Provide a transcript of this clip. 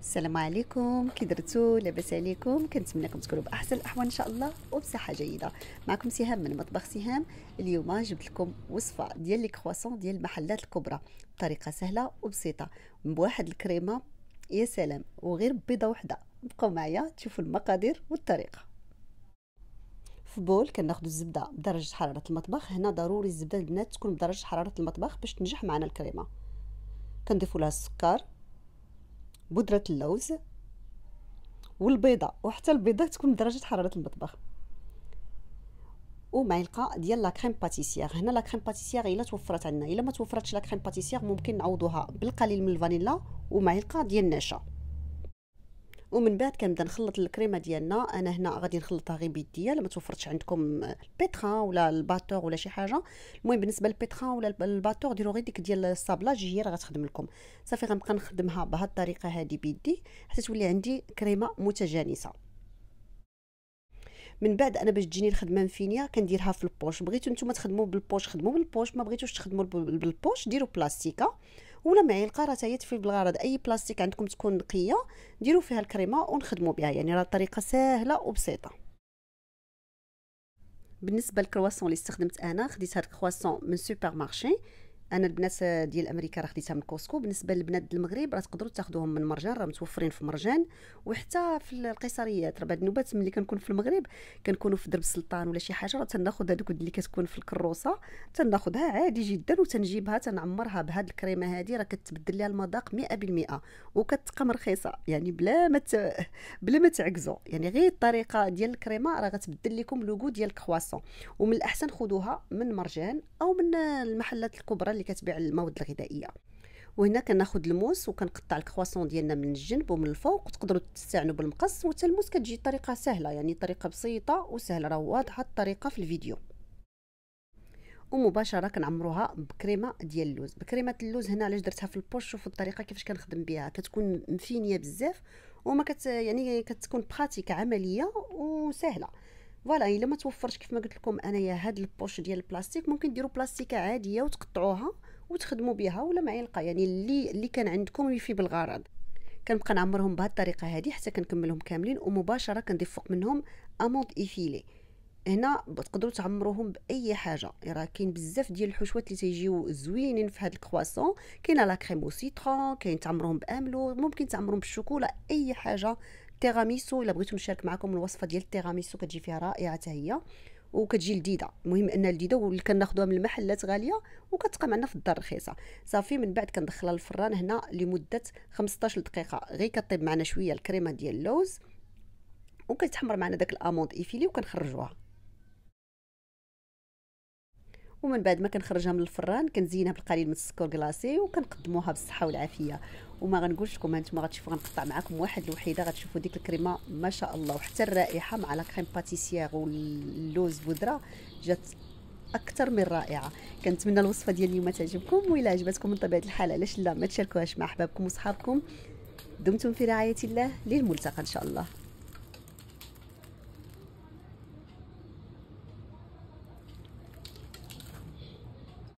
السلام عليكم كي درتو لاباس عليكم كنتمنىكم تكونوا باحسن الاحوال ان شاء الله وبصحه جيده معكم سهام من مطبخ سهام اليوم جبت لكم وصفه ديال لي كرواسون ديال المحلات الكبرى بطريقه سهله وبسيطه بواحد الكريمه يا سلام وغير بيضه وحده بقوا معايا تشوفوا المقادير والطريقه في بول كناخذ الزبده بدرجه حراره المطبخ هنا ضروري الزبده البنات تكون بدرجه حراره المطبخ باش تنجح معنا الكريمه كنضيفوا لها السكر بودره اللوز والبيضه وحتى البيضه تكون بدرجه حراره المطبخ ومعلقه ديال لاكخيم باتيسيغ هنا لاكخيم باتيسيغ الا توفرت عندنا الا ما توفرتش باتيسيغ ممكن نعوضوها بالقليل من الفانيلا ومعلقه ديال النشا ومن بعد كنبدا نخلط الكريمه ديالنا انا هنا غادي نخلطها غير بيديا لما توفرتش عندكم البيتخان ولا الباتور ولا شي حاجه المهم بالنسبه للبيتخان ولا الباتور ديروا غير ديك ديال الصابلاج هي اللي غتخدم لكم صافي غنبقى نخدمها بهاد الطريقه هذه بيدي حتى تولي عندي كريمه متجانسه من بعد انا باش تجيني الخدمه مفينيه كنديرها في البوش بغيتو نتوما تخدموا بالبوش خدموا بالبوش ما بغيتوش تخدموا بالبوش ديروا بلاستيكه ولا معلقه راه تاهي تفي بالغرض اي بلاستيك عندكم تكون نقيه ديروا فيها الكريمه ونخدموا بها يعني راه طريقه سهله وبسيطه بالنسبه للكرواسون اللي استخدمت انا خديت هاد الكرواسون من سوبر مارشي انا البنات ديال امريكا راه خديتها من كوسكو بالنسبه للبنات ديال المغرب راه تقدروا تاخذوهم من مرجان راه متوفرين في مرجان وحتى في القيصريات راه بعض النوبات ملي كنكون في المغرب كنكونوا في درب السلطان ولا شي حاجه راه تناخذ هذوك اللي كتكون في الكروسه تناخذها عادي جدا وتنجيبها تنعمرها بهاد الكريمه هذه راه كتبدل لها المذاق 100% وكتقم رخيصه يعني بلا ما ت... بلا ما تعكزوا يعني غير الطريقه ديال الكريمه راه غتبدل لكم لوغو ديال الكرواسون ومن الاحسن خذوها من مرجان او من المحلات الكبرى اللي كتبيع المواد الغذائيه وهنا كناخذ الموس وكنقطع الكرواسون ديالنا من الجنب ومن الفوق وتقدروا تستعنوا بالمقص وحتى الموس كتجي طريقه سهله يعني طريقه بسيطه وسهله راه واضحه الطريقه في الفيديو ومباشره كنعمروها بكريمه ديال اللوز بكريمه اللوز هنا علاش درتها في البوش شوفوا الطريقه كيفاش كنخدم بها كتكون مفينيه بزاف وما كت يعني كتكون براتيك عمليه وسهله فوالا الا ما توفرش كيف ما قلت لكم انايا هاد البوش ديال البلاستيك ممكن ديروا بلاستيكه عاديه وتقطعوها وتخدموا بها ولا معلقه يعني اللي اللي كان عندكم يفي بالغرض كنبقى نعمرهم بهذه الطريقه هذه حتى كنكملهم كاملين ومباشره كنضيف فوق منهم اموند ايفيلي هنا تقدروا تعمروهم باي حاجه يعني راه كاين بزاف ديال الحشوات اللي تيجيو زوينين في هاد الكرواسون كاينه لا كريم او سيترون كاين تعمروهم باملو ممكن تعمروهم بالشوكولا اي حاجه تيراميسو الا بغيتو نشارك معكم الوصفه ديال التيراميسو كتجي فيها رائعه حتى وكتجي لذيذه المهم انها لذيذه كناخذوها من المحلات غاليه وكتبقى معنا في الدار رخيصه صافي من بعد كندخلها للفران هنا لمده 15 دقيقه غير كطيب معنا شويه الكريمه ديال اللوز وكتحمر معنا داك الاموند ايفيلي وكنخرجوها ومن بعد ما كنخرجها من الفران كنزينها بالقليل من السكر كلاصي وكنقدموها بالصحه والعافيه وما غنقولش لكم هانتوما غتشوفوا غنقطع معكم واحد الوحيده غتشوفوا ديك الكريمه ما شاء الله وحتى الرائحه مع لا كريم باتيسيير واللوز بودره جات اكثر من رائعه كنتمنى الوصفه ديال اليوم تعجبكم والا عجبتكم من طبيعه الحال علاش لا ما تشاركوهاش مع احبابكم وصحابكم دمتم في رعايه الله للملتقى ان شاء الله